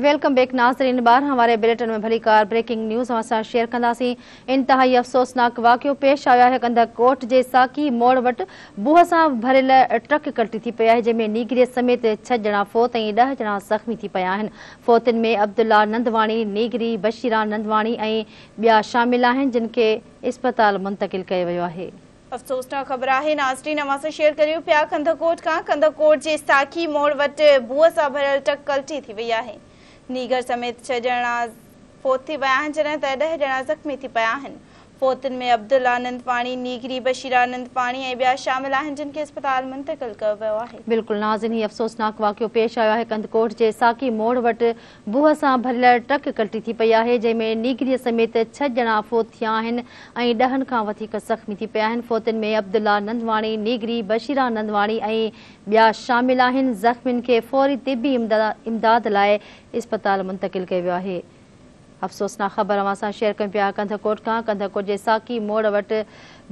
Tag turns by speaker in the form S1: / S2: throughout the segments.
S1: welcome back नाज़रीन बार हमारे bulletin में भली कार ब्रेकिंग न्यूज़ असां सां शेयर कंदासीं इंतहाई अफ़सोसनाक वाक्य पेश आया है कंदा कोट जे साकी मोड़ वट बूह सां भरियल ट्रक कटी थी पई आहे जंहिंमें नीगरे समेत छह ॼणा फोत ऐं ॾह ॼणा ज़ख़्मी थी पिया आहिनि फोतुनि में अब्दुल्ला नंदवाणी नीगरी बशीरा नंदवाणी ऐं ॿिया शामिल आहिनि जिन खे मुंतकिल कयो वियो आहे
S2: अफ़सोसनाक ख़बर है नाज़रीन अवां सां शेयर करियूं पिया कंदकोट खां कंदकोट जे साकी मोड़ वट बूह सां भरियल ट्रक कल्टी थी वई है नीगर समेत छह ॼणा फोत थी पिया आहिनि जॾहिं त ॾह जणा ज़ख़्मी थी पिया आहिनि फोतन में अब्दुल आनंद पाणी नीगरी बशीर आनंद पाणी ऐं शामिल आहिनि अस्पताल मुंतकिल कयो
S1: नाज़िन ही अफ़सोसनाक वाक़ियो पेश आयो है कंदकोट के साकी मोड़ वटि बूह सां भरियल ट्रक कटी थी पई आहे जंहिंमें नीगरीअ समेत छह जणा फोत थिया आहिनि ज़ख़्मी थी पिया आहिनि में अब्दुला नंदवाणी नीगरी बशीरा नंदवाणी बया शामिल जख्मी के फौरी तिबी इमदाद लाइ इस्पताल मुंतकिल अफ़सोसना ख़बर अवां शेयर क्यों पिया कंधकोट का कंधकोट के साकी मोड़ वट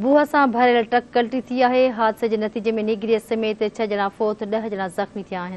S1: बूह से भरल ट्रक कलटी थी है हादसे के नतीजे में निगरी समेत छह ॼणा फोत ॾह ॼणा ज़ख़्मी थिया